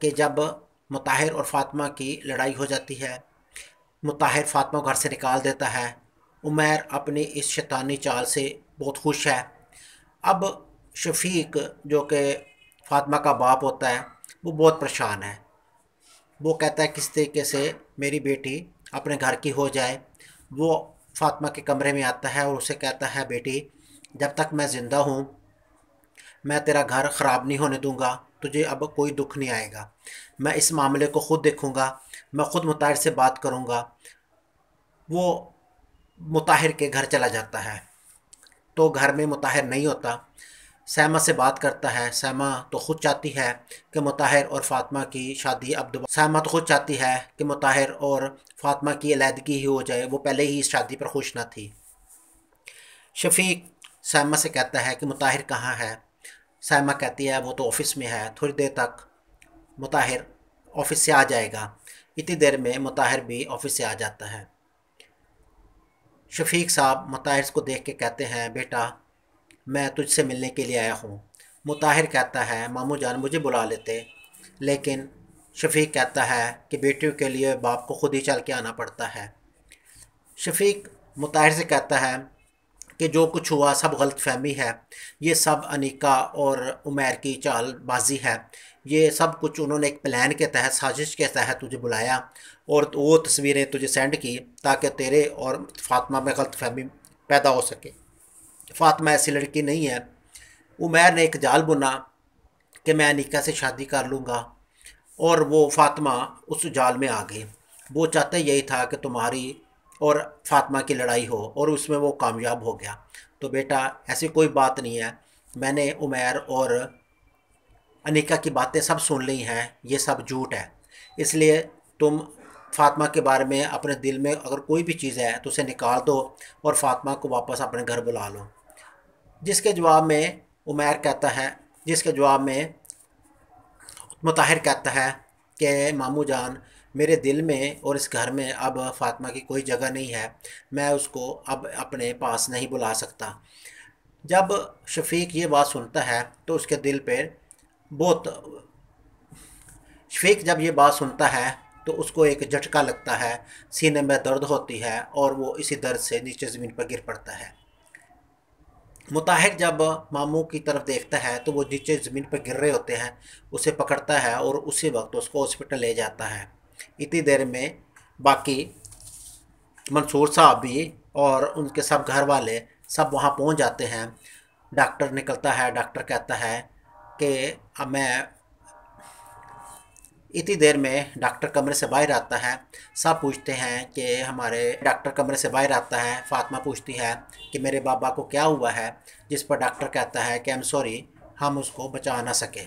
कि जब मुताहिर और फातिमा की लड़ाई हो जाती है मुताहिर फातिमा घर से निकाल देता है उमैर अपनी इस शैतानी चाल से बहुत खुश है अब शफीक जो कि फातिमा का बाप होता है वो बहुत परेशान है वो कहता है किस तरीके से मेरी बेटी अपने घर की हो जाए वो फातिमा के कमरे में आता है और उसे कहता है बेटी जब तक मैं ज़िंदा हूँ मैं तेरा घर ख़राब नहीं होने दूँगा तुझे अब कोई दुख नहीं आएगा मैं इस मामले को ख़ुद देखूँगा मैं ख़ुद मुताहिर से बात करूँगा वो मुताहिर के घर चला जाता है तो घर में मुताहिर नहीं होता सैमा से बात करता है सैमा तो खुद चाहती है कि मुताहिर और फातिमा की शादी अब दोबारा सैमा तो खुद चाहती है कि मुताहिर और फातिमा की अलीहदगी ही हो जाए वो पहले ही इस शादी पर खुश ना थी शफीक सैमा से कहता है कि मुताहिर कहाँ है सैमा कहती है वो तो ऑफिस में है थोड़ी देर तक मुताहिर ऑफिस से आ जाएगा इतनी देर में मुताहिर भी ऑफिस से आ जाता है शफीक साहब मुताहिर को देख के कहते हैं बेटा मैं तुझसे मिलने के लिए आया हूँ मुताहिर कहता है मामू जान मुझे बुला लेते लेकिन शफीक कहता है कि बेटियों के लिए बाप को खुद ही चल के आना पड़ता है शफीक मुताहिर से कहता है कि जो कुछ हुआ सब गलत फहमी है ये सब अनिका और उमेर की चालबाजी है ये सब कुछ उन्होंने एक प्लान के तहत साजिश के तहत तुझे बुलाया और तो वो तस्वीरें तुझे सेंड की ताकि तेरे और फातिमा में गलत फहमी पैदा हो सके फातिमा ऐसी लड़की नहीं है उमेर ने एक जाल बुना कि मैं अनिका से शादी कर लूँगा और वो फातिमा उस जाल में आ गई वो चाहता यही था कि तुम्हारी और फातिमा की लड़ाई हो और उसमें वो कामयाब हो गया तो बेटा ऐसी कोई बात नहीं है मैंने उमेर और अनिका की बातें सब सुन ली हैं ये सब झूठ है इसलिए तुम फातिमा के बारे में अपने दिल में अगर कोई भी चीज़ है तो उसे निकाल दो और फातिमा को वापस अपने घर बुला लो जिसके जवाब में उमैर कहता है जिसके जवाब में मुताहिर कहता है कि मामू जान मेरे दिल में और इस घर में अब फातिमा की कोई जगह नहीं है मैं उसको अब अपने पास नहीं बुला सकता जब शफीक ये बात सुनता है तो उसके दिल पर बहुत शफीक जब ये बात सुनता है तो उसको एक झटका लगता है सीने में दर्द होती है और वो इसी दर्द से नीचे ज़मीन पर गिर पड़ता है मुताहिर जब मामू की तरफ देखता है तो वो नीचे ज़मीन पर गिर रहे होते हैं उसे पकड़ता है और उसी वक्त उसको हॉस्पिटल ले जाता है इतनी देर में बाकी मंसूर साहब भी और उनके सब घर वाले सब वहाँ पहुँच जाते हैं डॉक्टर निकलता है डॉक्टर कहता है कि मैं इतनी देर में डॉक्टर कमरे से बाहर आता है सब पूछते हैं कि हमारे डॉक्टर कमरे से बाहर आता है फातिमा पूछती है कि मेरे बाबा को क्या हुआ है जिस पर डॉक्टर कहता है कि आई एम सॉरी हम उसको बचा ना सके